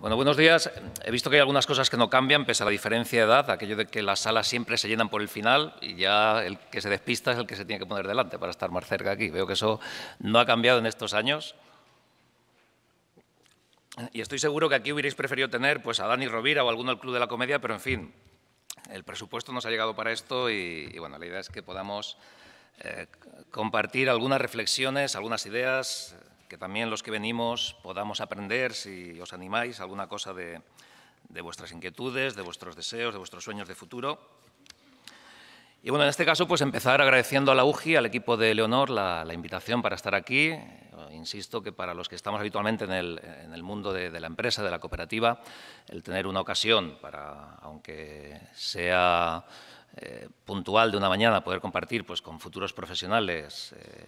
Bueno, buenos días. He visto que hay algunas cosas que no cambian pese a la diferencia de edad, aquello de que las salas siempre se llenan por el final y ya el que se despista es el que se tiene que poner delante para estar más cerca aquí. Veo que eso no ha cambiado en estos años. Y estoy seguro que aquí hubierais preferido tener pues, a Dani Rovira o alguno del Club de la Comedia, pero en fin, el presupuesto nos ha llegado para esto y, bueno, la idea es que podamos eh, compartir algunas reflexiones, algunas ideas, que también los que venimos podamos aprender, si os animáis, alguna cosa de, vuestras inquietudes, de vuestros deseos, de vuestros sueños de futuro. Y bueno, en este caso, pues empezar agradeciendo a la UGI, al equipo de Leonor, la, invitación para estar aquí. Eh, insisto que para los que estamos habitualmente en el, mundo de, la empresa, de la cooperativa, el tener una ocasión para, aunque sea eh, puntual de una mañana, poder compartir pues, con futuros profesionales. Eh,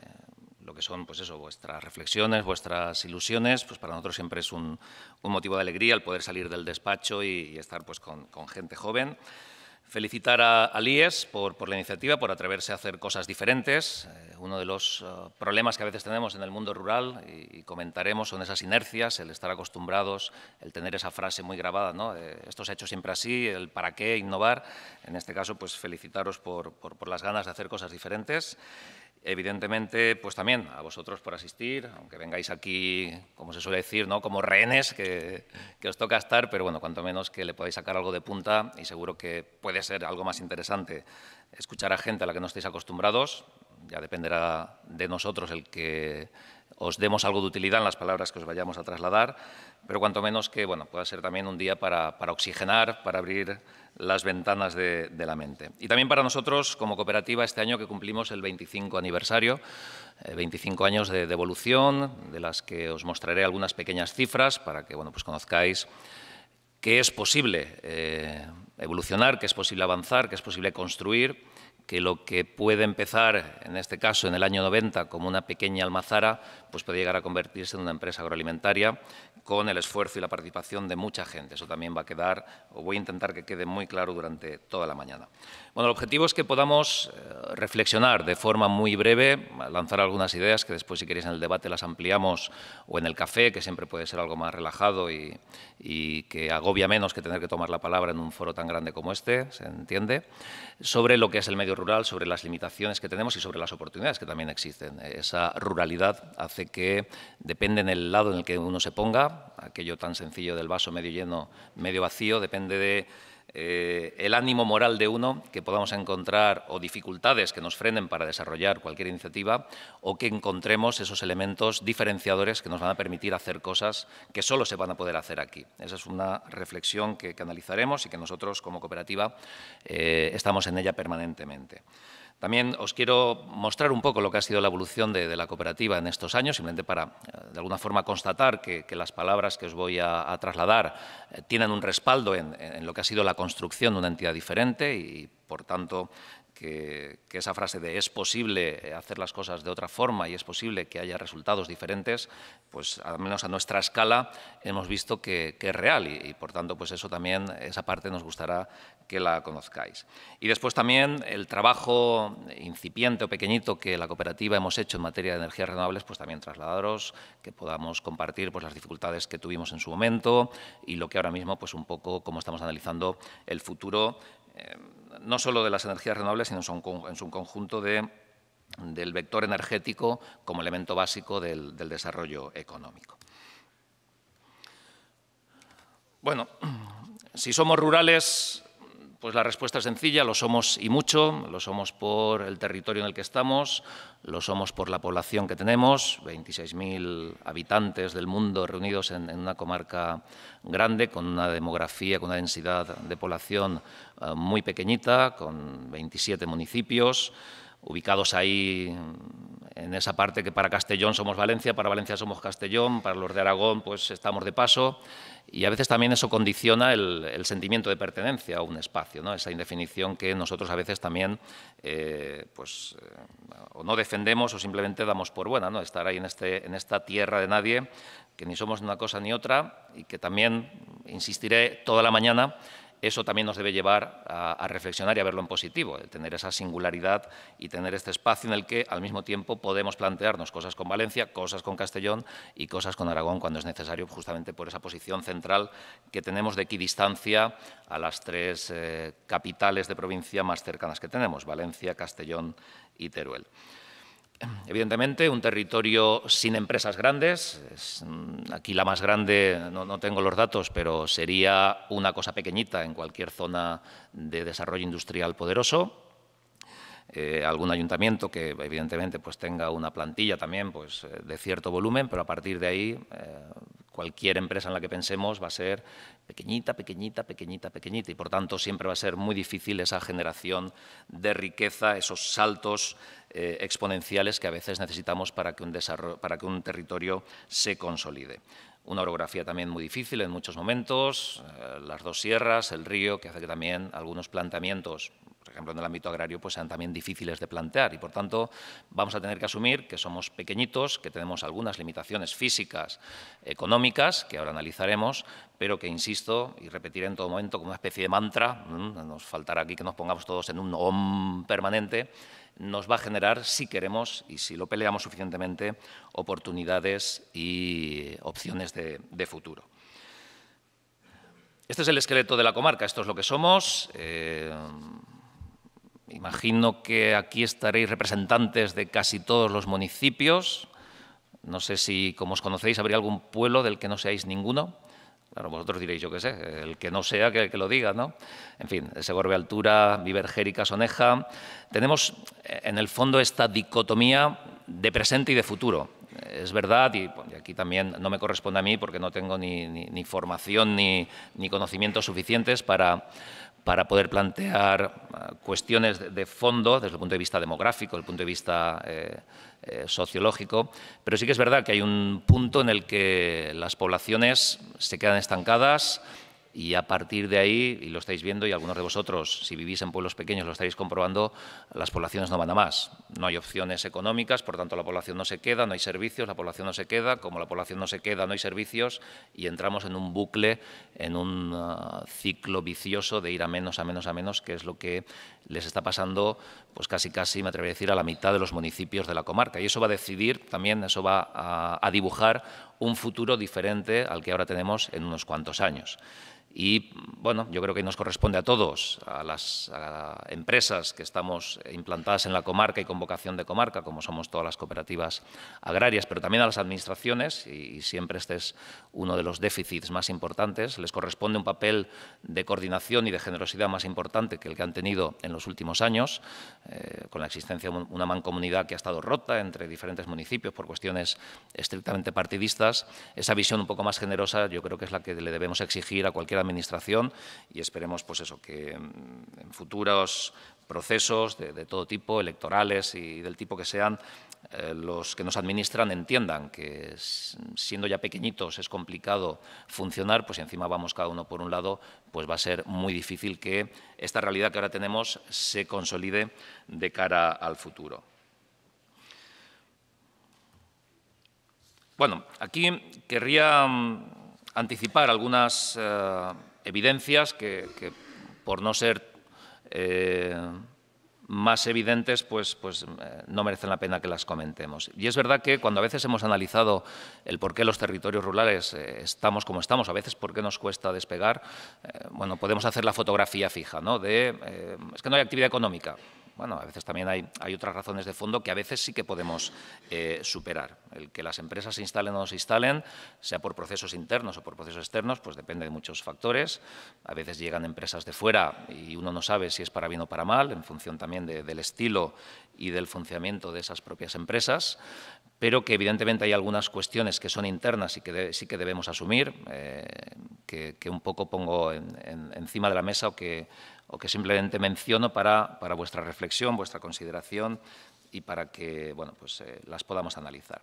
lo que son, pues eso, vuestras reflexiones, vuestras ilusiones, pues para nosotros siempre es un, motivo de alegría el poder salir del despacho y, estar pues con, gente joven. Felicitar a, Alies por, la iniciativa, por atreverse a hacer cosas diferentes. Eh, uno de los eh, problemas que a veces tenemos en el mundo rural, y, comentaremos, son esas inercias, el estar acostumbrados, el tener esa frase muy grabada, ¿no? Eh, esto se ha hecho siempre así, el para qué innovar. En este caso, pues felicitaros por, por las ganas de hacer cosas diferentes. Evidentemente, pues también a vosotros por asistir, aunque vengáis aquí, como se suele decir, ¿no? como rehenes, que, que os toca estar, pero bueno, cuanto menos que le podáis sacar algo de punta y seguro que puede ser algo más interesante escuchar a gente a la que no estáis acostumbrados, ya dependerá de nosotros el que os demos algo de utilidad en las palabras que os vayamos a trasladar, pero cuanto menos que bueno, pueda ser también un día para, oxigenar, para abrir las ventanas de, la mente. Y también para nosotros, como cooperativa, este año que cumplimos el 25 aniversario, 25 eh, años de, devolución evolución, de las que os mostraré algunas pequeñas cifras para que bueno, pues conozcáis que es posible eh, evolucionar, que es posible avanzar, que es posible construir que lo que puede empezar, en este caso en el año 90, como una pequeña almazara, pues puede llegar a convertirse en una empresa agroalimentaria con el esfuerzo y la participación de mucha gente. Eso también va a quedar, o voy a intentar que quede muy claro durante toda la mañana. Bueno, el objetivo es que podamos eh, reflexionar de forma muy breve, lanzar algunas ideas que después, si queréis, en el debate las ampliamos o en el café, que siempre puede ser algo más relajado y, que agobia menos que tener que tomar la palabra en un foro tan grande como este, se entiende, sobre lo que es el medio rural, sobre las limitaciones que tenemos y sobre las oportunidades que también existen. Esa ruralidad hace que, depende del lado en el que uno se ponga, aquello tan sencillo del vaso medio lleno, medio vacío, depende de eh, el ánimo moral de uno, que podamos encontrar o dificultades que nos frenen para desarrollar cualquier iniciativa o que encontremos esos elementos diferenciadores que nos van a permitir hacer cosas que solo se van a poder hacer aquí. Esa es una reflexión que, canalizaremos analizaremos y que nosotros como cooperativa eh, estamos en ella permanentemente. También os quiero mostrar un poco lo que ha sido la evolución de, la cooperativa en estos años, simplemente para, eh, de alguna forma, constatar que, las palabras que os voy a, trasladar eh, tienen un respaldo en, lo que ha sido la construcción de una entidad diferente y, por tanto, que, esa frase de es posible eh, hacer las cosas de otra forma y es posible que haya resultados diferentes, pues al menos a nuestra escala hemos visto que, es real y, por tanto pues eso también, esa parte nos gustará que la conozcáis. Y después también el trabajo incipiente o pequeñito que la cooperativa hemos hecho en materia de energías renovables, pues también trasladaros, que podamos compartir pues, las dificultades que tuvimos en su momento y lo que ahora mismo pues un poco como estamos analizando el futuro. Eh, no solo de las energías renovables, sino en su conjunto del vector energético como elemento básico del desarrollo económico. Bueno, si somos rurales, pues la respuesta es sencilla, lo somos y mucho, lo somos por el territorio en el que estamos, lo somos por la población que tenemos, 26.000 habitantes del mundo reunidos en, una comarca grande, con una demografía, con una densidad de población eh, muy pequeñita, con 27 municipios ubicados ahí en esa parte que para Castellón somos Valencia, para Valencia somos Castellón, para los de Aragón pues estamos de paso y a veces también eso condiciona el, sentimiento de pertenencia a un espacio, ¿no? esa indefinición que nosotros a veces también eh, pues, eh, o no defendemos o simplemente damos por buena, ¿no? estar ahí en, este, en esta tierra de nadie, que ni somos una cosa ni otra y que también, insistiré toda la mañana, eso también nos debe llevar a, reflexionar y a verlo en positivo, el tener esa singularidad y tener este espacio en el que al mismo tiempo podemos plantearnos cosas con Valencia, cosas con Castellón y cosas con Aragón cuando es necesario, justamente por esa posición central que tenemos de equidistancia a las tres eh, capitales de provincia más cercanas que tenemos, Valencia, Castellón y Teruel. Evidentemente, un territorio sin empresas grandes. Mm, aquí la más grande, no, no, tengo los datos, pero sería una cosa pequeñita en cualquier zona de desarrollo industrial poderoso. Eh, algún ayuntamiento que evidentemente pues tenga una plantilla también pues eh, de cierto volumen, pero a partir de ahí eh, cualquier empresa en la que pensemos va a ser pequeñita, pequeñita, pequeñita, pequeñita y por tanto siempre va a ser muy difícil esa generación de riqueza, esos saltos exponenciales que a veces necesitamos para que un desarrollo, para que un territorio se consolide una orografía también muy difícil en muchos momentos, las dos sierras, el río, que hace que también algunos planteamientos por ejemplo, en el ámbito agrario, pues sean también difíciles de plantear. Y, por tanto, vamos a tener que asumir que somos pequeñitos, que tenemos algunas limitaciones físicas, económicas, que ahora analizaremos, pero que, insisto, y repetiré en todo momento como una especie de mantra, mm, nos faltará aquí que nos pongamos todos en un om permanente, nos va a generar, si queremos y si lo peleamos suficientemente, oportunidades y opciones de, futuro. Este es el esqueleto de la comarca, esto es lo que somos. Eh, Imagino que aquí estaréis representantes de casi todos los municipios. No sé si, como os conocéis, habría algún pueblo del que no seáis ninguno. Claro, vosotros diréis, yo qué sé, el que no sea, que, que lo diga, ¿no? En fin, Segorbe Altura, Vivergérica, Soneja. Tenemos eh, en el fondo esta dicotomía de presente y de futuro. Es verdad, y, aquí también no me corresponde a mí porque no tengo ni, formación ni conocimientos suficientes para, para poder plantear eh, cuestiones de fondo desde el punto de vista demográfico, desde el punto de vista eh, eh, sociológico, pero sí que es verdad que hay un punto en el que las poblaciones se quedan estancadas, y a partir de ahí, y lo estáis viendo, y algunos de vosotros, si vivís en pueblos pequeños, lo estáis comprobando, las poblaciones no van a más. No hay opciones económicas, por tanto la población no se queda, no hay servicios, la población no se queda, como la población no se queda, no hay servicios, y entramos en un bucle, en un ah, ciclo vicioso de ir a menos, a menos, a menos, que es lo que les está pasando, pues casi, casi, me atrevería a decir, a la mitad de los municipios de la comarca. Y eso va a decidir también, eso va a dibujar un futuro diferente al que ahora tenemos en unos cuantos años. Y bueno, yo creo que nos corresponde a todos, a las empresas que estamos implantadas en la comarca y con vocación de comarca, como somos todas las cooperativas agrarias, pero también a las administraciones, y, siempre este es uno de los déficits más importantes, les corresponde un papel de coordinación y de generosidad más importante que el que han tenido en los últimos años, eh, con la existencia de una mancomunidad que ha estado rota entre diferentes municipios por cuestiones estrictamente partidistas. Esa visión un poco más generosa yo creo que es la que le debemos exigir a cualquier Administración y esperemos pues eso, que mm, en futuros procesos de, todo tipo, electorales y del tipo que sean, eh, los que nos administran entiendan que siendo ya pequeñitos es complicado funcionar, pues encima vamos cada uno por un lado, pues va a ser muy difícil que esta realidad que ahora tenemos se consolide de cara al futuro. Bueno, aquí querría mm, anticipar algunas eh, evidencias que, por no ser eh, más evidentes, pues, pues eh, no merecen la pena que las comentemos. Y es verdad que cuando a veces hemos analizado el por qué los territorios rurales estamos como estamos, a veces por qué nos cuesta despegar, bueno, podemos hacer la fotografía fija, ¿no? De, es que no hay actividad económica bueno, a veces también hay, otras razones de fondo que a veces sí que podemos eh, superar. El que las empresas se instalen o no se instalen, sea por procesos internos o por procesos externos, pues depende de muchos factores. A veces llegan empresas de fuera y uno no sabe si es para bien o para mal, en función también del estilo y del funcionamiento de esas propias empresas pero que evidentemente hay algunas cuestiones que son internas y que sí que debemos asumir, eh, que, un poco pongo encima de la mesa o que, simplemente menciono para, vuestra reflexión, vuestra consideración y para que pues, eh, las podamos analizar.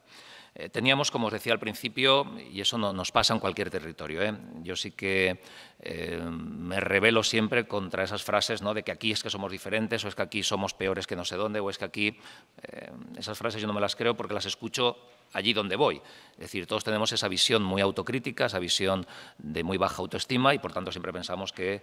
Eh, teníamos, como os decía al principio, y eso no, nos pasa en cualquier territorio, ¿eh? yo sí que eh, me rebelo siempre contra esas frases ¿no? de que aquí es que somos diferentes, o es que aquí somos peores que no sé dónde, o es que aquí... esas frases yo no me las creo porque las escucho allí donde voy. Es decir, todos tenemos esa visión muy autocrítica, esa visión de muy baja autoestima y por tanto siempre pensamos que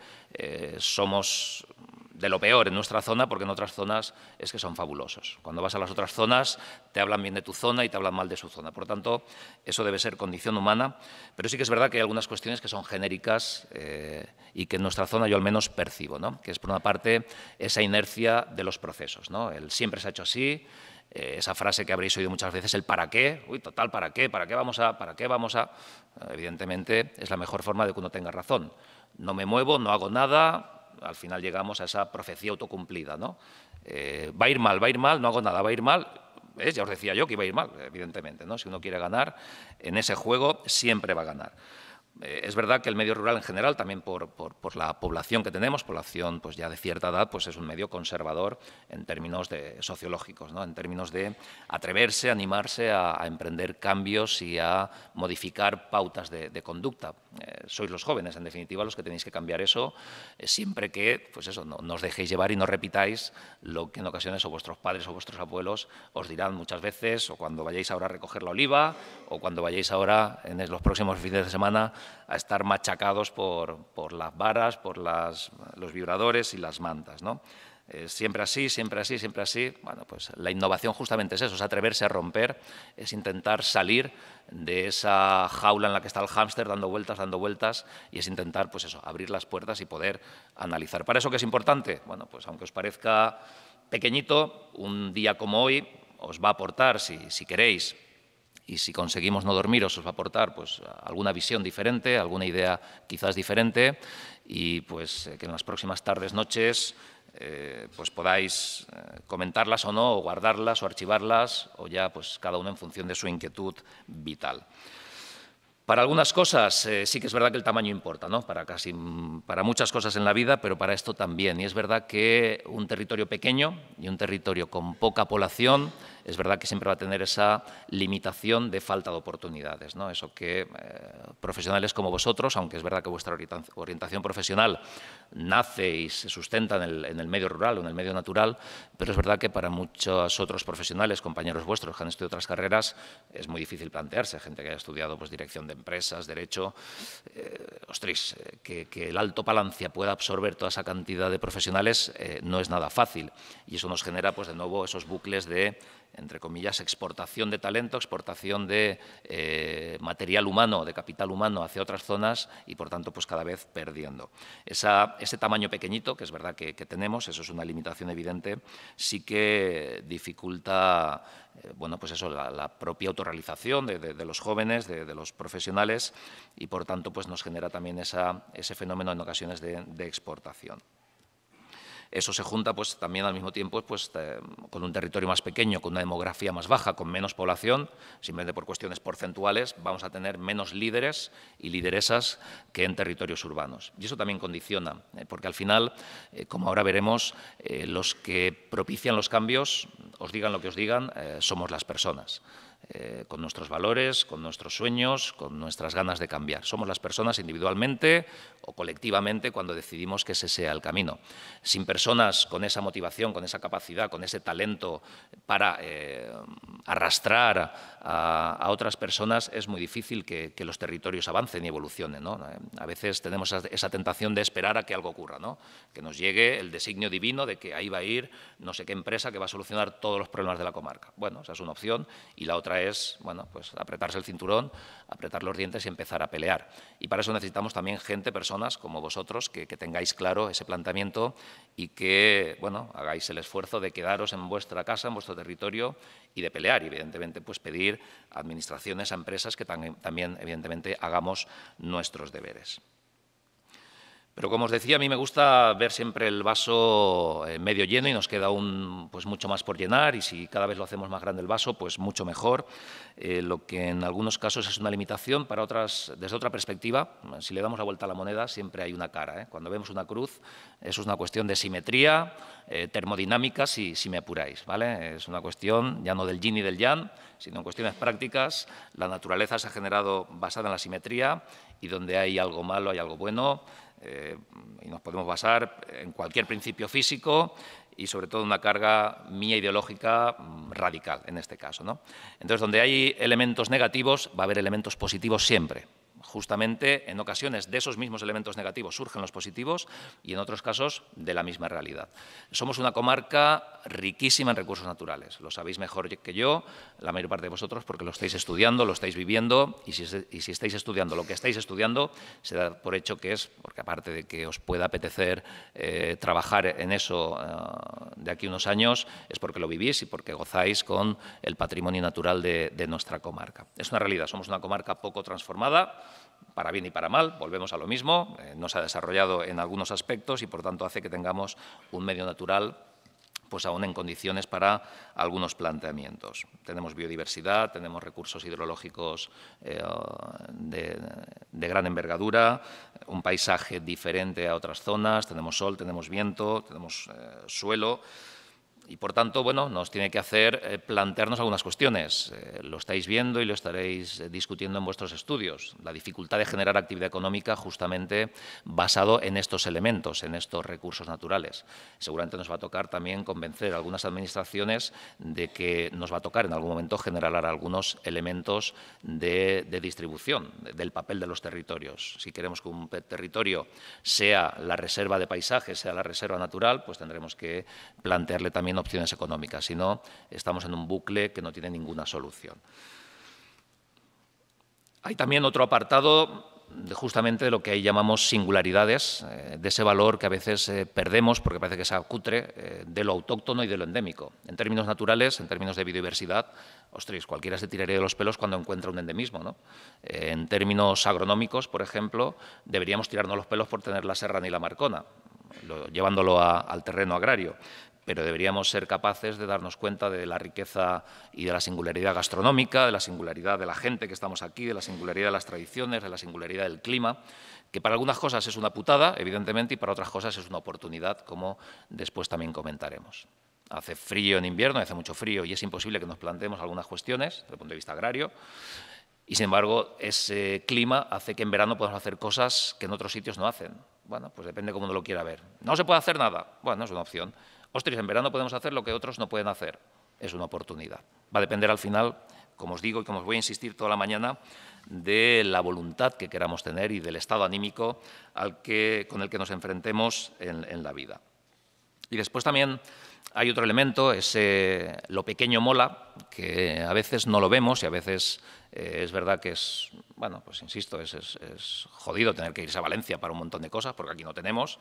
somos de lo peor en nuestra zona, porque en otras zonas es que son fabulosos. Cuando vas a las otras zonas te hablan bien de tu zona y te hablan mal de su zona. Por lo tanto, eso debe ser condición humana, pero sí que es verdad que hay algunas cuestiones que son genéricas eh, y que en nuestra zona yo al menos percibo, que es por una parte esa inercia de los procesos. ¿no? El siempre se ha hecho así, eh, esa frase que habréis oído muchas veces, el para qué, uy, total, ¿para qué? ¿Para qué vamos a? ¿Para qué vamos a? Evidentemente es la mejor forma de que uno tenga razón. No me muevo, no hago nada, al final llegamos a esa profecía autocumplida. ¿no? Eh, va a ir mal, va a ir mal, no hago nada, va a ir mal. Ya os decía yo que iba a ir mal, evidentemente. ¿no? Si uno quiere ganar, en ese juego siempre va a ganar. Eh, es verdad que el medio rural en general, también por, la población que tenemos, población pues ya de cierta edad, pues es un medio conservador en términos sociológicos, en términos de atreverse, animarse a, emprender cambios y a modificar pautas de, conducta. Eh, sois los jóvenes, en definitiva, los que tenéis que cambiar eso, eh, siempre que pues eso, no, os dejéis llevar y no repitáis lo que en ocasiones o vuestros padres o vuestros abuelos os dirán muchas veces, o cuando vayáis ahora a recoger la oliva, o cuando vayáis ahora en los próximos fines de semana a estar machacados por, las varas, por los vibradores y las mantas. ¿no? Eh, siempre así, siempre así, siempre así. Bueno, pues la innovación justamente es eso, es atreverse a romper, es intentar salir de esa jaula en la que está el hámster dando vueltas, dando vueltas y es intentar, pues eso, abrir las puertas y poder analizar. ¿Para eso qué es importante? Bueno, pues aunque os parezca pequeñito, un día como hoy os va a aportar, si, si queréis, y si conseguimos no dormiros os va a aportar pues, alguna visión diferente, alguna idea quizás diferente y pues eh, que en las próximas tardes, noches eh, pues podáis eh, comentarlas o no, o guardarlas o archivarlas, o ya pues cada uno en función de su inquietud vital. Para algunas cosas sí que es verdad que el tamaño importa, ¿no? Para casi para muchas cosas en la vida, pero para esto también. Y es verdad que un territorio pequeño y un territorio con poca población es verdad que siempre va a tener esa limitación de falta de oportunidades. ¿no? Eso que eh, profesionales como vosotros, aunque es verdad que vuestra orientación profesional nace y se sustenta en el, medio rural o en el medio natural, pero es verdad que para muchos otros profesionales, compañeros vuestros que han estudiado otras carreras, es muy difícil plantearse, gente que haya estudiado pues, dirección de empresas, derecho, eh, eh que, el alto palancia pueda absorber toda esa cantidad de profesionales eh, no es nada fácil y eso nos genera pues, de nuevo esos bucles de entre comillas, exportación de talento, exportación de eh, material humano, de capital humano hacia otras zonas y, por tanto, pues cada vez perdiendo. ese tamaño pequeñito, que es verdad que, tenemos, eso es una limitación evidente, sí que dificulta eh, bueno, pues eso, la, propia autorrealización de, los jóvenes, de, los profesionales y, por tanto, pues nos genera también ese fenómeno en ocasiones de exportación. Eso se junta pues, también al mismo tiempo pues, con un territorio más pequeño, con una demografía más baja, con menos población, simplemente por cuestiones porcentuales, vamos a tener menos líderes y lideresas que en territorios urbanos. Y eso también condiciona, eh, porque al final, eh, como ahora veremos, eh, los que propician los cambios, os digan lo que os digan, somos las personas. Eh, con nuestros valores, con nuestros sueños, con nuestras ganas de cambiar. Somos las personas individualmente o colectivamente cuando decidimos que ese sea el camino. Sin personas con esa motivación, con esa capacidad, con ese talento para eh, arrastrar a, otras personas, es muy difícil que, los territorios avancen y evolucionen. Eh, a veces tenemos esa tentación de esperar a que algo ocurra, ¿no? que nos llegue el designio divino de que ahí va a ir no sé qué empresa que va a solucionar todos los problemas de la comarca. Bueno, esa es una opción y la otra es, bueno, pues apretarse el cinturón, apretar los dientes y empezar a pelear. Y para eso necesitamos también gente, personas como vosotros, que, tengáis claro ese planteamiento y que, bueno, hagáis el esfuerzo de quedaros en vuestra casa, en vuestro territorio y de pelear. Y, evidentemente, pues pedir a administraciones, a empresas que también, evidentemente, hagamos nuestros deberes. Pero como os decía, a mí me gusta ver siempre el vaso eh, medio lleno y nos queda un, pues mucho más por llenar y si cada vez lo hacemos más grande el vaso, pues mucho mejor. Eh, lo que en algunos casos es una limitación, para otras, desde otra perspectiva, si le damos la vuelta a la moneda, siempre hay una cara. ¿eh? Cuando vemos una cruz, eso es una cuestión de simetría, termodinámica, si, si me apuráis. ¿vale? Es una cuestión ya no del yin y del yang, sino en cuestiones prácticas. La naturaleza se ha generado basada en la simetría y donde hay algo malo hay algo bueno eh, y nos podemos basar en cualquier principio físico y sobre todo una carga mía ideológica mm, radical en este caso. ¿no? Entonces, donde hay elementos negativos, va a haber elementos positivos siempre. Justamente en ocasiones de esos mismos elementos negativos surgen los positivos y en otros casos de la misma realidad. Somos una comarca riquísima en recursos naturales. Lo sabéis mejor que yo, la mayor parte de vosotros, porque lo estáis estudiando, lo estáis viviendo, y si, estáis estudiando lo que estáis estudiando, se da por hecho que es, porque aparte de que os pueda apetecer eh, trabajar en eso eh, de aquí unos años, es porque lo vivís y porque gozáis con el patrimonio natural de, nuestra comarca. Es una realidad, somos una comarca poco transformada, para bien y para mal, volvemos a lo mismo, eh, no se ha desarrollado en algunos aspectos y por tanto hace que tengamos un medio natural pues aún en condiciones para algunos planteamientos. Tenemos biodiversidad, tenemos recursos hidrológicos eh, de, gran envergadura, un paisaje diferente a otras zonas, tenemos sol, tenemos viento, tenemos eh, suelo. Y por tanto, bueno, nos tiene que hacer eh, plantearnos algunas cuestiones. Eh, lo estáis viendo y lo estaréis eh, discutiendo en vuestros estudios. La dificultad de generar actividad económica justamente basado en estos elementos, en estos recursos naturales. Seguramente nos va a tocar también convencer a algunas administraciones de que nos va a tocar en algún momento generar algunos elementos de, de distribución, del papel de los territorios. Si queremos que un territorio sea la reserva de paisajes, sea la reserva natural, pues tendremos que plantearle también opciones económicas, si no, estamos en un bucle que no tiene ninguna solución. Hay también otro apartado de justamente de lo que ahí llamamos singularidades, eh, de ese valor que a veces eh, perdemos porque parece que se acutre, eh, de lo autóctono y de lo endémico. En términos naturales, en términos de biodiversidad, ostras, cualquiera se tiraría de los pelos cuando encuentra un endemismo. en términos agronómicos, por ejemplo, deberíamos tirarnos los pelos por tener la serra ni la marcona, llevándolo al terreno agrario pero deberíamos ser capaces de darnos cuenta de la riqueza y de la singularidad gastronómica, de la singularidad de la gente que estamos aquí, de la singularidad de las tradiciones, de la singularidad del clima, que para algunas cosas es una putada, evidentemente, y para otras cosas es una oportunidad, como después también comentaremos. Hace frío en invierno, hace mucho frío y es imposible que nos planteemos algunas cuestiones desde el punto de vista agrario. Y sin embargo, ese clima hace que en verano podamos hacer cosas que en otros sitios no hacen. Bueno, pues depende cómo uno lo quiera ver. No se puede hacer nada. Bueno, es una opción. Ostras, en verano podemos hacer lo que otros no pueden hacer. Es una oportunidad. Va a depender al final, como os digo y como os voy a insistir toda la mañana, de la voluntad que queramos tener y del estado anímico con el que nos enfrentemos en la vida. Y después también hay otro elemento, es lo pequeño mola, que a veces no lo vemos y a veces eh, es verdad que es, bueno, pues insisto, es, jodido tener que irse a Valencia para un montón de cosas, porque aquí no tenemos,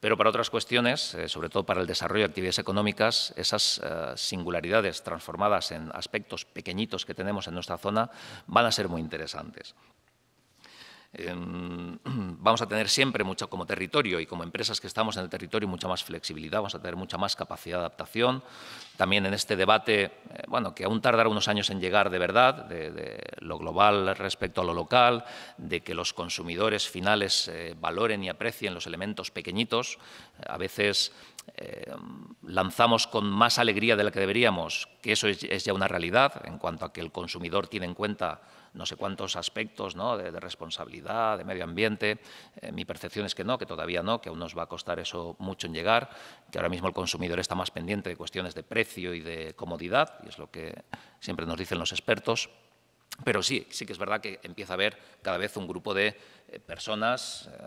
pero para otras cuestiones, eh, sobre todo para el desarrollo de actividades económicas, esas eh, singularidades transformadas en aspectos pequeñitos que tenemos en nuestra zona van a ser muy interesantes. vamos a tener siempre mucho como territorio y como empresas que estamos en el territorio mucha más flexibilidad, vamos a tener mucha más capacidad de adaptación. También en este debate, eh, bueno, que aún tardará unos años en llegar de verdad, de, lo global respecto a lo local, de que los consumidores finales eh, valoren y aprecien los elementos pequeñitos. A veces eh, lanzamos con más alegría de la que deberíamos, que eso es, es, ya una realidad en cuanto a que el consumidor tiene en cuenta no sé cuántos aspectos ¿no? de, responsabilidad, de medio ambiente. Eh, mi percepción es que no, que todavía no, que aún nos va a costar eso mucho en llegar, que ahora mismo el consumidor está más pendiente de cuestiones de precio y de comodidad, y es lo que siempre nos dicen los expertos pero sí, sí que es verdad que empieza a haber cada vez un grupo de eh, personas eh,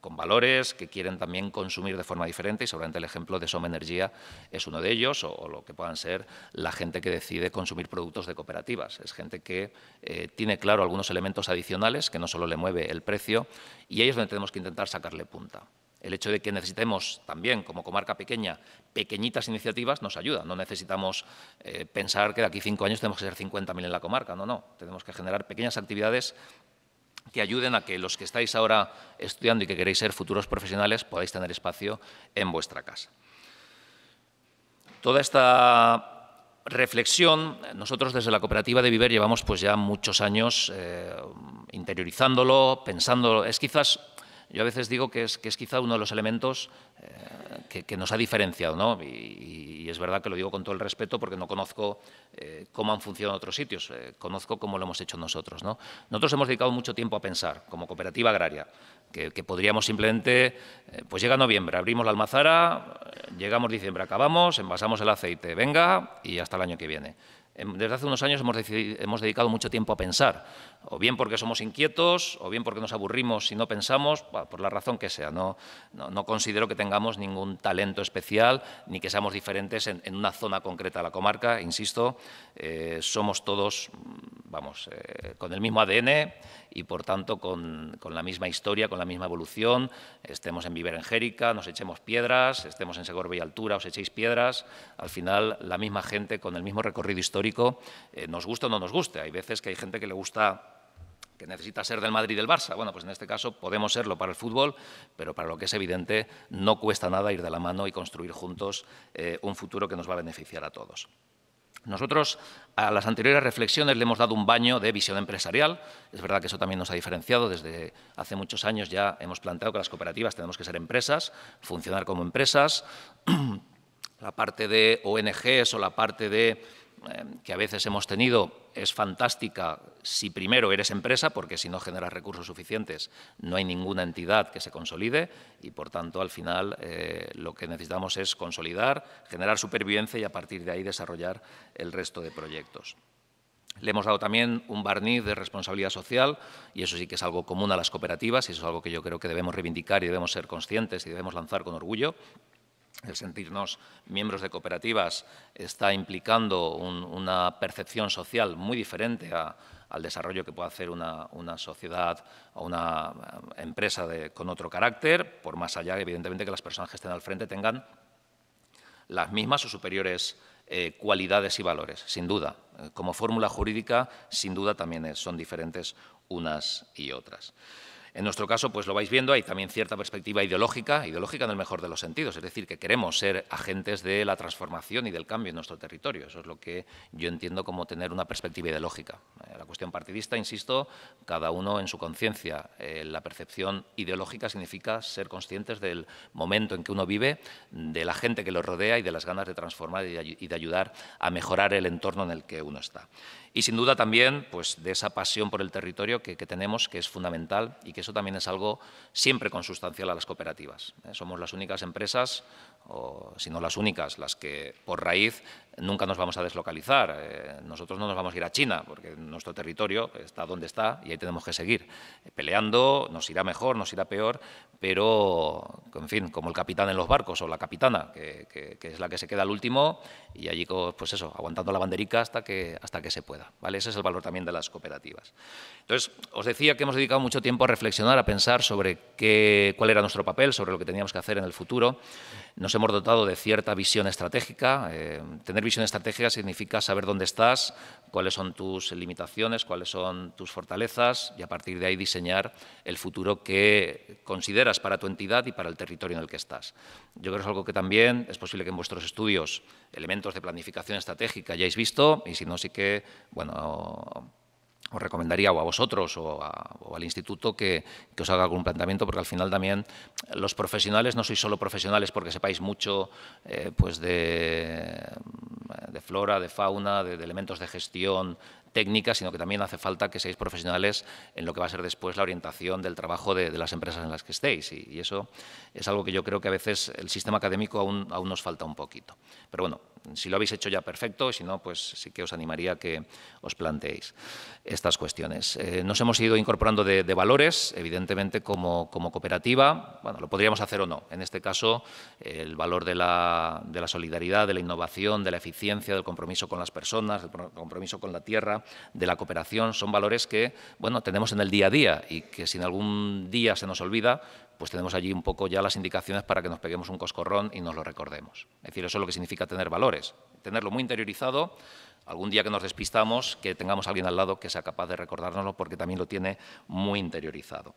con valores que quieren también consumir de forma diferente y seguramente el ejemplo de Soma Energía es uno de ellos o, lo que puedan ser la gente que decide consumir productos de cooperativas. Es gente que eh, tiene claro algunos elementos adicionales que no solo le mueve el precio y ahí es donde tenemos que intentar sacarle punta. El hecho de que necesitemos también, como comarca pequeña, pequeñitas iniciativas nos ayuda. No necesitamos eh, pensar que de aquí cinco años tenemos que ser 50.000 en la comarca. No, no. Tenemos que generar pequeñas actividades que ayuden a que los que estáis ahora estudiando y que queréis ser futuros profesionales podáis tener espacio en vuestra casa. Toda esta reflexión, nosotros desde la cooperativa de Viver llevamos pues ya muchos años eh, interiorizándolo, pensándolo es quizás yo a veces digo que es, quizá uno de los elementos eh, que, nos ha diferenciado, ¿no? Y, es verdad que lo digo con todo el respeto porque no conozco eh, cómo han funcionado otros sitios, eh, conozco cómo lo hemos hecho nosotros, ¿no? Nosotros hemos dedicado mucho tiempo a pensar, como cooperativa agraria, que, podríamos simplemente, pues llega noviembre, abrimos la almazara, llegamos diciembre, acabamos, envasamos el aceite, venga, y hasta el año que viene em, desde hace unos años hemos, dedicado mucho tiempo a pensar o bien porque somos inquietos, o bien porque nos aburrimos y no pensamos, por la razón que sea. No, considero que tengamos ningún talento especial, ni que seamos diferentes en, una zona concreta de la comarca, insisto, eh, somos todos, mm, vamos, eh, con el mismo ADN y, por tanto, con, la misma historia, con la misma evolución, estemos en Jérica, nos echemos piedras, estemos en Segorbe y Altura, os echéis piedras, al final la misma gente con el mismo recorrido histórico, eh, nos gusta o no nos guste. Hay veces que hay gente que le gusta que necesita ser del Madrid y del Barça. Bueno, pues en este caso podemos serlo para el fútbol, pero para lo que es evidente no cuesta nada ir de la mano y construir juntos eh, un futuro que nos va a beneficiar a todos. Nosotros a las anteriores reflexiones le hemos dado un baño de visión empresarial. Es verdad que eso también nos ha diferenciado. Desde hace muchos años ya hemos planteado que las cooperativas tenemos que ser empresas, funcionar como empresas. La parte de ONGs o la parte de Em, que a veces hemos tenido es fantástica si primero eres empresa, porque si no generas recursos suficientes no hay ninguna entidad que se consolide y por tanto al final eh, lo que necesitamos es consolidar, generar supervivencia y a partir de ahí desarrollar el resto de proyectos. Le hemos dado también un barniz de responsabilidad social y eso sí que es algo común a las cooperativas y eso es algo que yo creo que debemos reivindicar y debemos ser conscientes y debemos lanzar con orgullo el sentirnos miembros de cooperativas está implicando una percepción social muy diferente al desarrollo que puede hacer una, sociedad o una eh, empresa con otro carácter, por más allá, evidentemente, que las personas que estén al frente tengan las mismas o superiores eh, cualidades y valores, sin duda. Eh, como fórmula jurídica, sin duda también son diferentes unas y otras. En nuestro caso, pues lo vais viendo, hay también cierta perspectiva ideológica, ideológica en el mejor de los sentidos, es decir, que queremos ser agentes de la transformación y del cambio en nuestro territorio. Eso es lo que yo entiendo como tener una perspectiva ideológica. Eh, la cuestión partidista, insisto, cada uno en su conciencia. Eh, la percepción ideológica significa ser conscientes del momento en que uno vive, de la gente que lo rodea y de las ganas de transformar y de ayudar a mejorar el entorno en el que uno está y sin duda también pues, de esa pasión por el territorio que, que, tenemos, que es fundamental y que eso también es algo siempre consustancial a las cooperativas. ¿eh? Somos las únicas empresas o las únicas, las que por raíz nunca nos vamos a deslocalizar. Eh, nosotros no nos vamos a ir a China, porque nuestro territorio está donde está y ahí tenemos que seguir peleando, nos irá mejor, nos irá peor, pero, en fin, como el capitán en los barcos o la capitana, que, que es la que se queda al último y allí, pues eso, aguantando la banderica hasta que, hasta que se pueda. ¿vale? Ese es el valor también de las cooperativas. Entonces, os decía que hemos dedicado mucho tiempo a reflexionar, a pensar sobre qué, cuál era nuestro papel, sobre lo que teníamos que hacer en el futuro. Nos hemos dotado de cierta visión estratégica. Eh, tener visión estratégica significa saber dónde estás, cuáles son tus limitaciones, cuáles son tus fortalezas y a partir de ahí diseñar el futuro que consideras para tu entidad y para el territorio en el que estás. Yo creo que es algo que también es posible que en vuestros estudios elementos de planificación estratégica hayáis visto y si no, sí que, bueno, os recomendaría o a vosotros o, al instituto que, os haga algún planteamiento, porque al final también los profesionales no sois solo profesionales porque sepáis mucho eh, pues de, flora, de fauna, de, elementos de gestión, técnica, sino que también hace falta que seáis profesionales en lo que va a ser después la orientación del trabajo de, las empresas en las que estéis. Y, eso es algo que yo creo que a veces el sistema académico aún, aún nos falta un poquito. Pero bueno, si lo habéis hecho ya, perfecto, si no, pues sí que os animaría que os planteéis estas cuestiones. Eh, nos hemos ido incorporando de, valores, evidentemente, como, cooperativa. Bueno, lo podríamos hacer o no. En este caso, el valor de la, solidaridad, de la innovación, de la eficiencia, del compromiso con las personas, del compromiso con la tierra, de la cooperación, son valores que, bueno, tenemos en el día a día y que si en algún día se nos olvida, pues tenemos allí un poco ya las indicaciones para que nos peguemos un coscorrón y nos lo recordemos. Es decir, eso es lo que significa tener valores, tenerlo muy interiorizado, algún día que nos despistamos, que tengamos a alguien al lado que sea capaz de recordárnoslo porque también lo tiene muy interiorizado.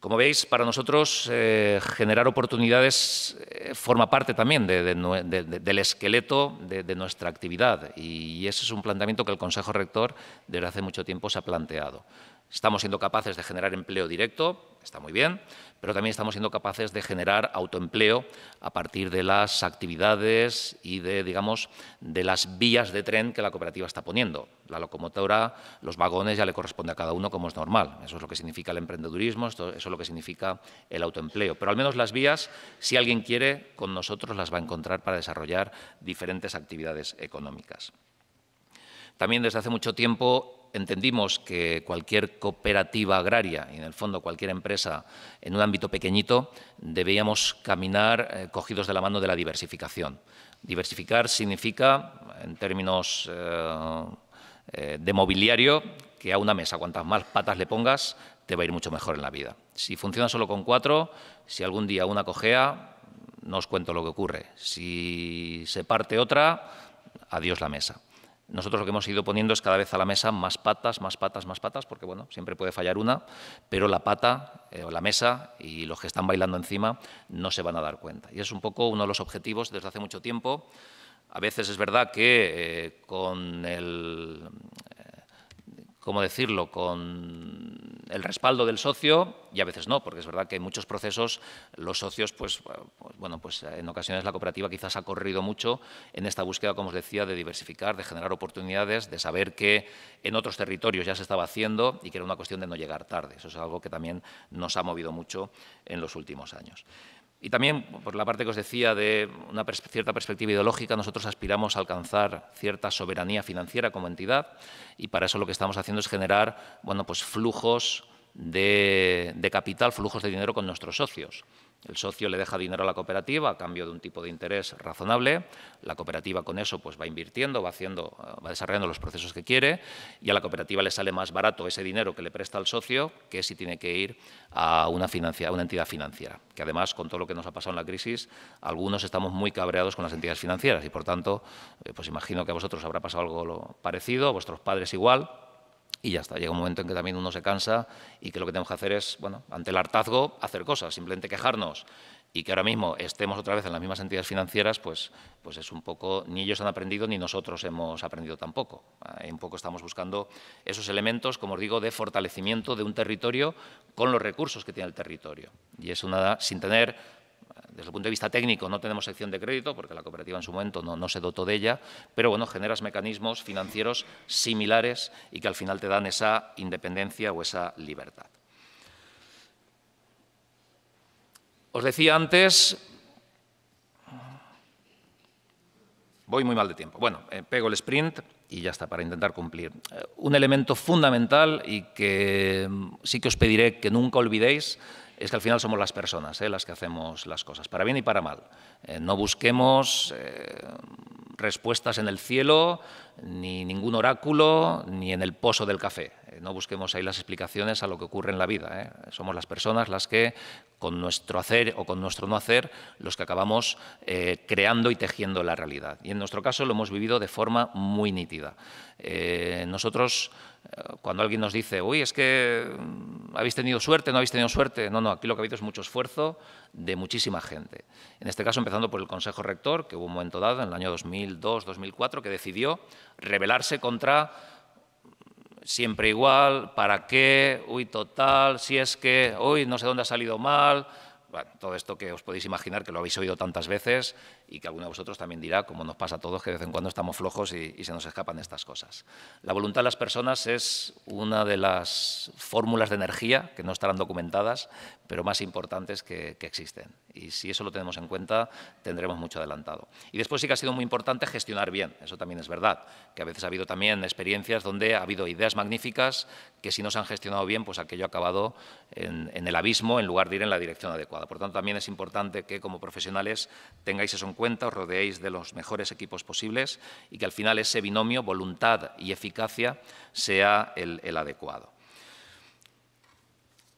Como veis, para nosotros eh, generar oportunidades eh, forma parte también del esqueleto de, nuestra actividad y ese es un planteamiento que el Consejo Rector desde hace mucho tiempo se ha planteado. Estamos siendo capaces de generar empleo directo, está muy bien, pero también estamos siendo capaces de generar autoempleo a partir de las actividades y de, digamos, de las vías de tren que la cooperativa está poniendo. La locomotora, los vagones ya le corresponde a cada uno como es normal. Eso es lo que significa el emprendedurismo, eso es lo que significa el autoempleo. Pero al menos las vías, si alguien quiere, con nosotros las va a encontrar para desarrollar diferentes actividades económicas. También desde hace mucho tiempo entendimos que cualquier cooperativa agraria y en el fondo cualquier empresa en un ámbito pequeñito debíamos caminar eh, cogidos de la mano de la diversificación. Diversificar significa, en términos eh, eh, de mobiliario, que a una mesa cuantas más patas le pongas, te va a ir mucho mejor en la vida. Si funciona solo con cuatro, si algún día una cojea, no os cuento lo que ocurre. Si se parte otra, adiós la mesa. Nosotros lo que hemos ido poniendo es cada vez a la mesa más patas, más patas, más patas, porque bueno, siempre puede fallar una, pero la pata eh, o la mesa y los que están bailando encima no se van a dar cuenta. Y es un poco uno de los objetivos desde hace mucho tiempo. A veces es verdad que eh, con el, ¿cómo decirlo?, con el respaldo del socio y a veces no, porque es verdad que en muchos procesos los socios, pues, pues, bueno, pues en ocasiones la cooperativa quizás ha corrido mucho en esta búsqueda, como os decía, de diversificar, de generar oportunidades, de saber que en otros territorios ya se estaba haciendo y que era una cuestión de no llegar tarde. Eso es algo que también nos ha movido mucho en los últimos años. Y también, por la parte que os decía de una cierta perspectiva ideológica, nosotros aspiramos a alcanzar cierta soberanía financiera como entidad y para eso lo que estamos haciendo es generar bueno, pues flujos de, capital, flujos de dinero con nuestros socios. El socio le deja dinero a la cooperativa a cambio de un tipo de interés razonable. La cooperativa con eso pues, va invirtiendo, va, haciendo, eh, va desarrollando los procesos que quiere y a la cooperativa le sale más barato ese dinero que le presta al socio que si tiene que ir a una, una entidad financiera. Que además, con todo lo que nos ha pasado en la crisis, algunos estamos muy cabreados con las entidades financieras y, por tanto, eh, pues imagino que a vosotros habrá pasado algo parecido, a vuestros padres igual y ya está. Llega un momento en que también uno se cansa y que lo que tenemos que hacer es, bueno, ante el hartazgo, hacer cosas, simplemente quejarnos. Y que ahora mismo estemos otra vez en las mismas entidades financieras, pues, pues es un poco, ni ellos han aprendido ni nosotros hemos aprendido tampoco. Un poco estamos buscando esos elementos, como os digo, de fortalecimiento de un territorio con los recursos que tiene el territorio. Y eso una, sin tener desde el punto de vista técnico no tenemos sección de crédito porque la cooperativa en su momento no, se dotó de ella, pero bueno, generas mecanismos financieros similares y que al final te dan esa independencia o esa libertad. Os decía antes, voy muy mal de tiempo. Bueno, eh, pego el sprint y ya está, para intentar cumplir. Eh, un elemento fundamental y que mm, sí que os pediré que nunca olvidéis es que al final somos las personas ¿eh? las que hacemos las cosas, para bien y para mal. Eh, no busquemos eh, respuestas en el cielo, ni ningún oráculo, ni en el pozo del café. no busquemos ahí las explicaciones a lo que ocurre en la vida. Somos las personas las que, con nuestro hacer o con nuestro no hacer, los que acabamos creando y tejiendo la realidad. Y en nuestro caso lo hemos vivido de forma muy nítida. nosotros eh, cuando alguien nos dice, uy, es que mm, habéis tenido suerte, no habéis tenido suerte. No, no, aquí lo que ha habido es mucho esfuerzo de muchísima gente. En este caso, empezando por el Consejo Rector, que hubo un momento dado, en el año 2002-2004, que decidió rebelarse contra mm, siempre igual, para qué, uy, total, si es que, uy, no sé dónde ha salido mal. todo esto que os podéis imaginar, que lo habéis oído tantas veces y que alguno de vosotros también dirá, como nos pasa a todos, que de vez en cuando estamos flojos y, se nos escapan estas cosas. La voluntad de las personas es una de las fórmulas de energía que no estarán documentadas, pero más importantes que, existen. Y si eso lo tenemos en cuenta, tendremos mucho adelantado. Y después sí que ha sido muy importante gestionar bien, eso también es verdad, que a veces ha habido también experiencias donde ha habido ideas magníficas que si no se han gestionado bien, pues aquello ha acabado en, el abismo en lugar de ir en la dirección adecuada. Por tanto, también es importante que como profesionales tengáis eso en cuenta, os rodeéis de los mejores equipos posibles y que al final ese binomio, voluntad y eficacia, sea el, el adecuado.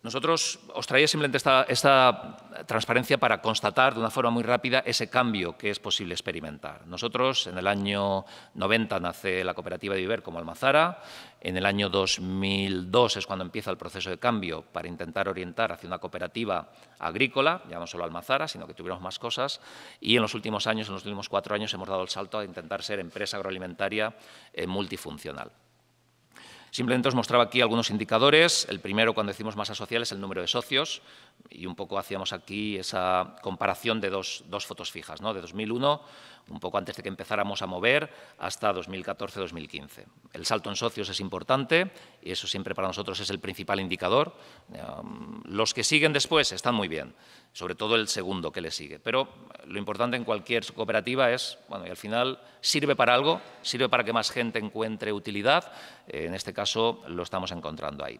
Nosotros os traía simplemente esta, transparencia para constatar de una forma muy rápida ese cambio que es posible experimentar. Nosotros en el año 90 nace la cooperativa de Iber como Almazara, en el año 2002 es cuando empieza el proceso de cambio para intentar orientar hacia una cooperativa agrícola, ya no solo Almazara, sino que tuviéramos más cosas, y en los últimos años, en los últimos cuatro años, hemos dado el salto a intentar ser empresa agroalimentaria eh, multifuncional. Simplemente os mostraba aquí algunos indicadores. El primero, cuando decimos masa social, es el número de socios y un poco hacíamos aquí esa comparación de dos, fotos fijas, ¿no? de 2001, un poco antes de que empezáramos a mover, hasta 2014-2015. El salto en socios es importante y eso siempre para nosotros es el principal indicador. Um, los que siguen después están muy bien, sobre todo el segundo que le sigue. Pero lo importante en cualquier cooperativa es, bueno, y al final sirve para algo, sirve para que más gente encuentre utilidad. Eh, en este caso lo estamos encontrando ahí.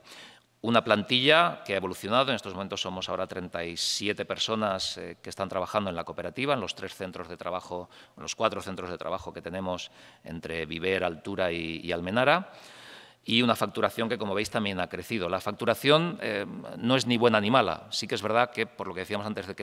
Una plantilla que ha evolucionado, en estos momentos somos ahora 37 personas eh, que están trabajando en la cooperativa, en los tres centros de trabajo, en los cuatro centros de trabajo que tenemos entre Viver, Altura y, Almenara, y una facturación que, como veis, también ha crecido. La facturación eh, no es ni buena ni mala, sí que es verdad que, por lo que decíamos antes de que,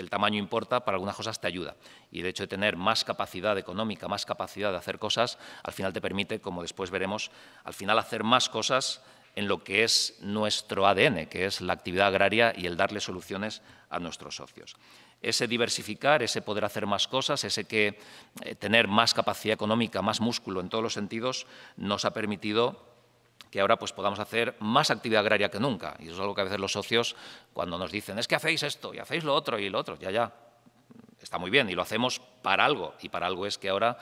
el tamaño importa, para algunas cosas te ayuda. Y de hecho de tener más capacidad económica, más capacidad de hacer cosas, al final te permite, como después veremos, al final hacer más cosas en lo que es nuestro ADN, que es la actividad agraria y el darle soluciones a nuestros socios. Ese diversificar, ese poder hacer más cosas, ese que eh, tener más capacidad económica, más músculo en todos los sentidos, nos ha permitido que ahora pues podamos hacer más actividad agraria que nunca. Y eso es algo que a veces los socios, cuando nos dicen, es que hacéis esto y hacéis lo otro y lo otro, ya, ya, está muy bien y lo hacemos para algo. Y para algo es que ahora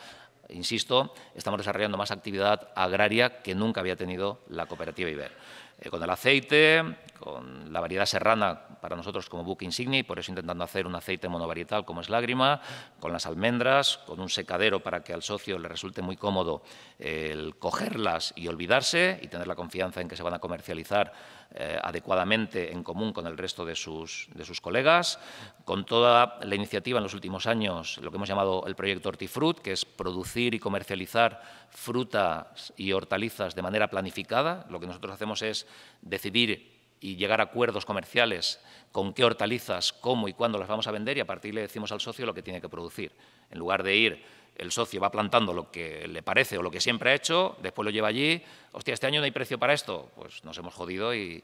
Insisto, estamos desarrollando más actividad agraria que nunca había tenido la cooperativa IBER. Eh, con el aceite, con la variedad serrana para nosotros como buque insignia por eso intentando hacer un aceite monovarietal como es lágrima, con las almendras, con un secadero para que al socio le resulte muy cómodo eh, el cogerlas y olvidarse y tener la confianza en que se van a comercializar eh, adecuadamente en común con el resto de sus, de sus colegas, con toda la iniciativa en los últimos años, lo que hemos llamado el proyecto Hortifruit, que es producir y comercializar frutas y hortalizas de manera planificada. Lo que nosotros hacemos es decidir y llegar a acuerdos comerciales con qué hortalizas, cómo y cuándo las vamos a vender y a partir le decimos al socio lo que tiene que producir. En lugar de ir, el socio va plantando lo que le parece o lo que siempre ha hecho, después lo lleva allí, hostia, este año no hay precio para esto, pues nos hemos jodido y,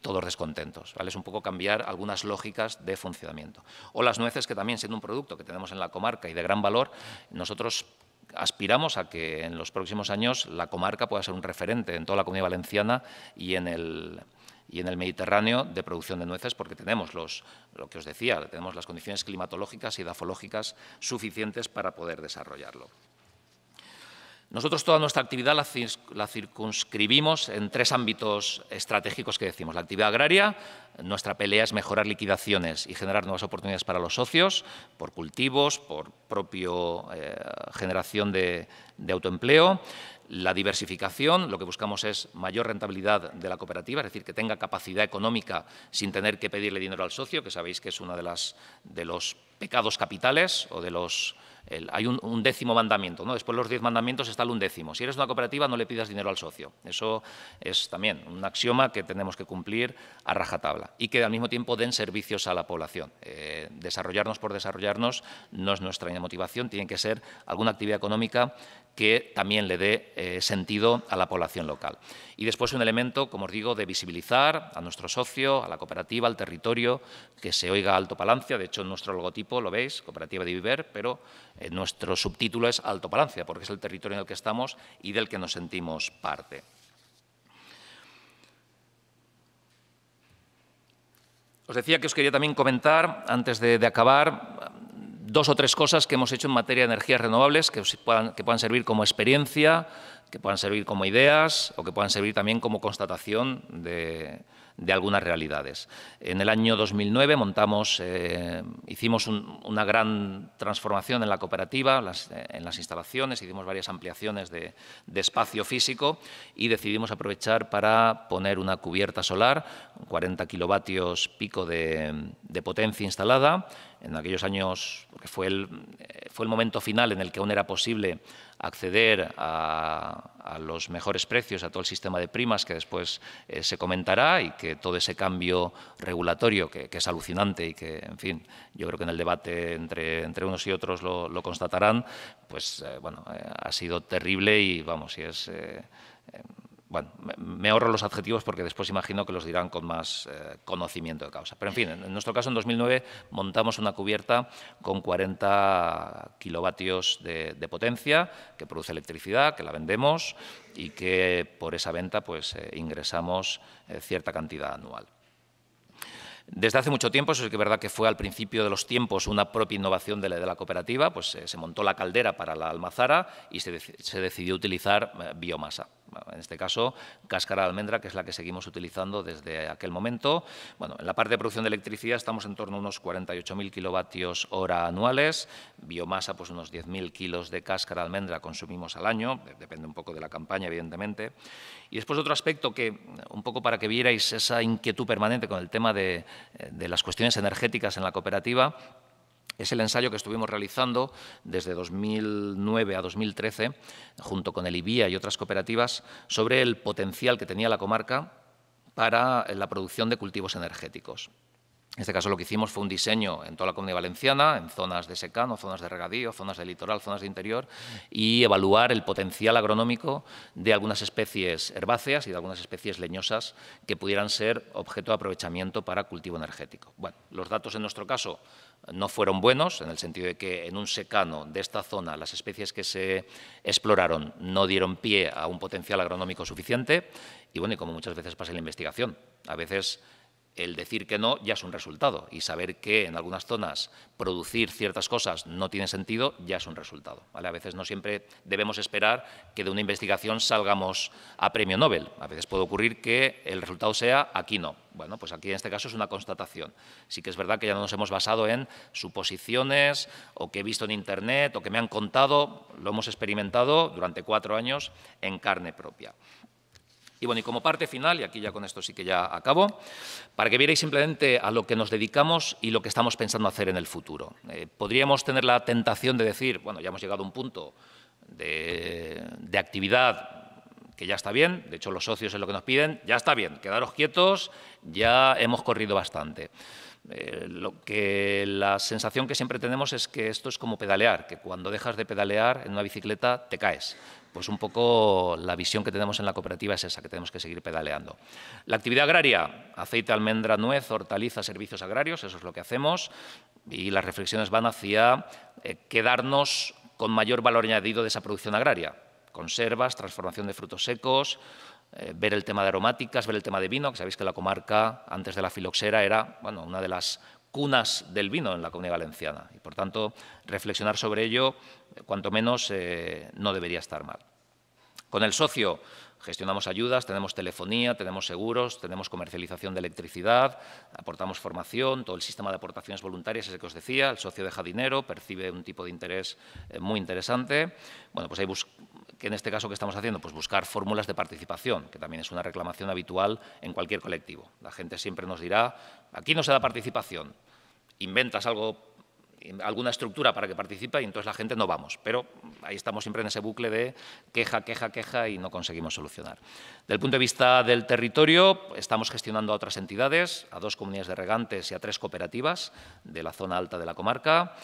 todos descontentos. ¿vale? Es un poco cambiar algunas lógicas de funcionamiento. O las nueces, que también siendo un producto que tenemos en la comarca y de gran valor, nosotros aspiramos a que en los próximos años la comarca pueda ser un referente en toda la comunidad valenciana y en el, y en el Mediterráneo de producción de nueces porque tenemos lo que os decía, tenemos las condiciones climatológicas y dafológicas suficientes para poder desarrollarlo. Nosotros toda nuestra actividad la, circunscribimos en tres ámbitos estratégicos que decimos. La actividad agraria, nuestra pelea es mejorar liquidaciones y generar nuevas oportunidades para los socios, por cultivos, por propia eh, generación de, autoempleo. La diversificación, lo que buscamos es mayor rentabilidad de la cooperativa, es decir, que tenga capacidad económica sin tener que pedirle dinero al socio, que sabéis que es una de, las, de los pecados capitales o de los... hay un, décimo mandamiento, ¿no? después de los diez mandamientos está el undécimo. Si eres una cooperativa no le pidas dinero al socio. Eso es también un axioma que tenemos que cumplir a rajatabla y que al mismo tiempo den servicios a la población. Eh, desarrollarnos por desarrollarnos no es nuestra motivación, tiene que ser alguna actividad económica que también le dé eh, sentido a la población local. Y después un elemento, como os digo, de visibilizar a nuestro socio, a la cooperativa, al territorio, que se oiga alto palancia. De hecho, nuestro logotipo lo veis, Cooperativa de Viver, pero eh, nuestro subtítulo es Alto Palancia, porque es el territorio en el que estamos y del que nos sentimos parte. Os decía que os quería también comentar, antes de, acabar, dos o tres cosas que hemos hecho en materia de energías renovables que puedan, que puedan servir como experiencia, que puedan servir como ideas o que puedan servir también como constatación de, de algunas realidades. En el año 2009 montamos, eh, hicimos una gran transformación en la cooperativa, las, eh, en las instalaciones, hicimos varias ampliaciones de, espacio físico y decidimos aprovechar para poner una cubierta solar, 40 kilovatios pico de, de potencia instalada, en aquellos años, que eh, fue el, momento final en el que aún era posible acceder a, los mejores precios, a todo el sistema de primas que después eh, se comentará y que todo ese cambio regulatorio que, es alucinante y que, en fin, yo creo que en el debate entre, unos y otros lo, constatarán, pues eh, bueno, ha sido terrible y vamos, y es bueno, me ahorro los adjetivos porque después imagino que los dirán con más eh, conocimiento de causa. Pero en fin, en nuestro caso en 2009 montamos una cubierta con 40 kilovatios de, potencia que produce electricidad, que la vendemos y que por esa venta pues eh, ingresamos eh, cierta cantidad anual. Desde hace mucho tiempo, eso que es verdad que fue al principio de los tiempos una propia innovación de la, cooperativa, pues se montó la caldera para la almazara y se decidió utilizar biomasa en este caso cáscara de almendra, que es la que seguimos utilizando desde aquel momento. Bueno, en la parte de producción de electricidad estamos en torno a unos 48.000 kilovatios hora anuales, biomasa pues unos 10.000 kilos de cáscara de almendra consumimos al año, depende un poco de la campaña evidentemente. Y después otro aspecto que, un poco para que vierais esa inquietud permanente con el tema de, eh, de las cuestiones energéticas en la cooperativa, es el ensayo que estuvimos realizando desde 2009 a 2013, junto con el IBIA y otras cooperativas, sobre el potencial que tenía la comarca para la producción de cultivos energéticos. En este caso lo que hicimos fue un diseño en toda la comunidad valenciana, en zonas de secano, zonas de regadío, zonas de litoral, zonas de interior, y evaluar el potencial agronómico de algunas especies herbáceas y de algunas especies leñosas que pudieran ser objeto de aprovechamiento para cultivo energético. Bueno, los datos en nuestro caso no fueron buenos, en el sentido de que en un secano de esta zona las especies que se exploraron no dieron pie a un potencial agronómico suficiente y bueno, y como muchas veces pasa en la investigación, a veces el decir que no ya es un resultado y saber que en algunas zonas producir ciertas cosas no tiene sentido ya es un resultado. ¿vale? A veces no siempre debemos esperar que de una investigación salgamos a premio Nobel. A veces puede ocurrir que el resultado sea aquí no. Bueno, pues aquí en este caso es una constatación. Sí que es verdad que ya no nos hemos basado en suposiciones o que he visto en Internet o que me han contado, lo hemos experimentado durante cuatro años en carne propia. Y bueno, y como parte final, y aquí ya con esto sí que ya acabo, para que vierais simplemente a lo que nos dedicamos y lo que estamos pensando hacer en el futuro. Eh, podríamos tener la tentación de decir, bueno, ya hemos llegado a un punto de, actividad que ya está bien, de hecho los socios es lo que nos piden, ya está bien, quedaros quietos, ya hemos corrido bastante. Eh, lo que la sensación que siempre tenemos es que esto es como pedalear, que cuando dejas de pedalear en una bicicleta te caes pues un poco la visión que tenemos en la cooperativa es esa, que tenemos que seguir pedaleando. La actividad agraria, aceite, almendra, nuez, hortaliza, servicios agrarios, eso es lo que hacemos, y las reflexiones van hacia eh, quedarnos con mayor valor añadido de esa producción agraria. Conservas, transformación de frutos secos, eh, ver el tema de aromáticas, ver el tema de vino, que sabéis que la comarca antes de la filoxera era bueno, una de las cunas del vino en la Comunidad Valenciana. Y por tanto, reflexionar sobre ello, cuanto menos, eh, no debería estar mal. Con el socio gestionamos ayudas, tenemos telefonía, tenemos seguros, tenemos comercialización de electricidad, aportamos formación, todo el sistema de aportaciones voluntarias, ese que os decía, el socio deja dinero, percibe un tipo de interés eh, muy interesante. Bueno, pues hay que en este caso que estamos haciendo, pues buscar fórmulas de participación, que también es una reclamación habitual en cualquier colectivo. La gente siempre nos dirá, aquí no se da participación, inventas algo, alguna estructura para que participe y entonces la gente no vamos. Pero ahí estamos siempre en ese bucle de queja, queja, queja y no conseguimos solucionar. Del punto de vista del territorio, estamos gestionando a otras entidades, a dos comunidades de regantes y a tres cooperativas de la zona alta de la comarca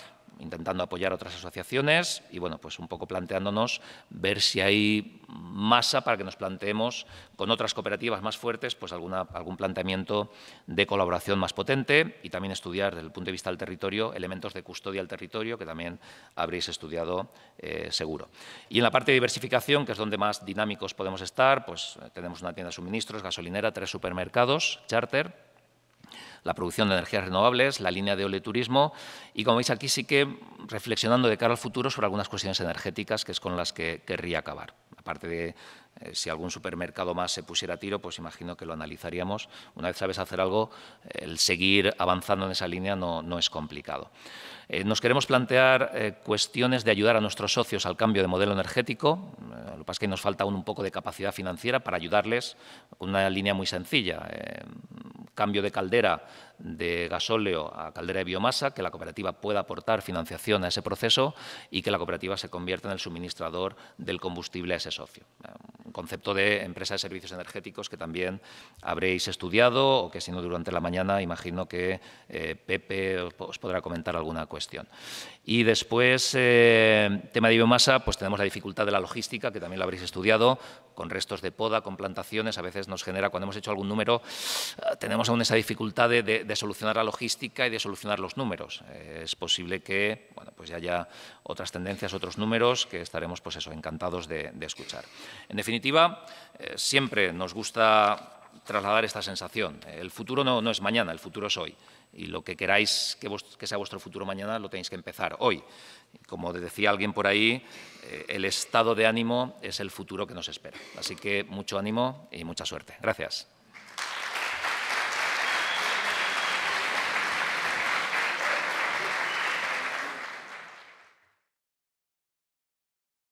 intentando apoyar otras asociaciones y, bueno, pues un poco planteándonos ver si hay masa para que nos planteemos con otras cooperativas más fuertes, pues alguna, algún planteamiento de colaboración más potente y también estudiar desde el punto de vista del territorio elementos de custodia al territorio que también habréis estudiado eh, seguro. Y en la parte de diversificación, que es donde más dinámicos podemos estar, pues eh, tenemos una tienda de suministros, gasolinera, tres supermercados, charter, la producción de energías renovables, la línea de oleoturismo y, como veis aquí, sí que reflexionando de cara al futuro sobre algunas cuestiones energéticas, que es con las que querría acabar. Aparte de eh, si algún supermercado más se pusiera a tiro, pues imagino que lo analizaríamos. Una vez sabes hacer algo, el seguir avanzando en esa línea no, es complicado. Eh, nos queremos plantear eh, cuestiones de ayudar a nuestros socios al cambio de modelo energético. lo que pasa es que nos falta aún un poco de capacidad financiera para ayudarles con una línea muy sencilla cambio de caldera, de gasóleo a caldera de biomasa, que la cooperativa pueda aportar financiación a ese proceso y que la cooperativa se convierta en el suministrador del combustible a ese socio. Un concepto de empresa de servicios energéticos que también habréis estudiado o que si no durante la mañana imagino que eh, Pepe os podrá comentar alguna cuestión. Y después, eh, tema de biomasa, pues tenemos la dificultad de la logística, que también la habréis estudiado, con restos de poda, con plantaciones, a veces nos genera, cuando hemos hecho algún número, eh, tenemos aún esa dificultad de de solucionar la logística y de solucionar los números. Eh, es posible que bueno, pues ya haya otras tendencias, otros números que estaremos pues eso, encantados de, escuchar. En definitiva, eh, siempre nos gusta trasladar esta sensación. El futuro no, es mañana, el futuro es hoy. Y lo que queráis que, sea vuestro futuro mañana lo tenéis que empezar hoy. Como decía alguien por ahí, eh, el estado de ánimo es el futuro que nos espera. Así que mucho ánimo y mucha suerte. Gracias.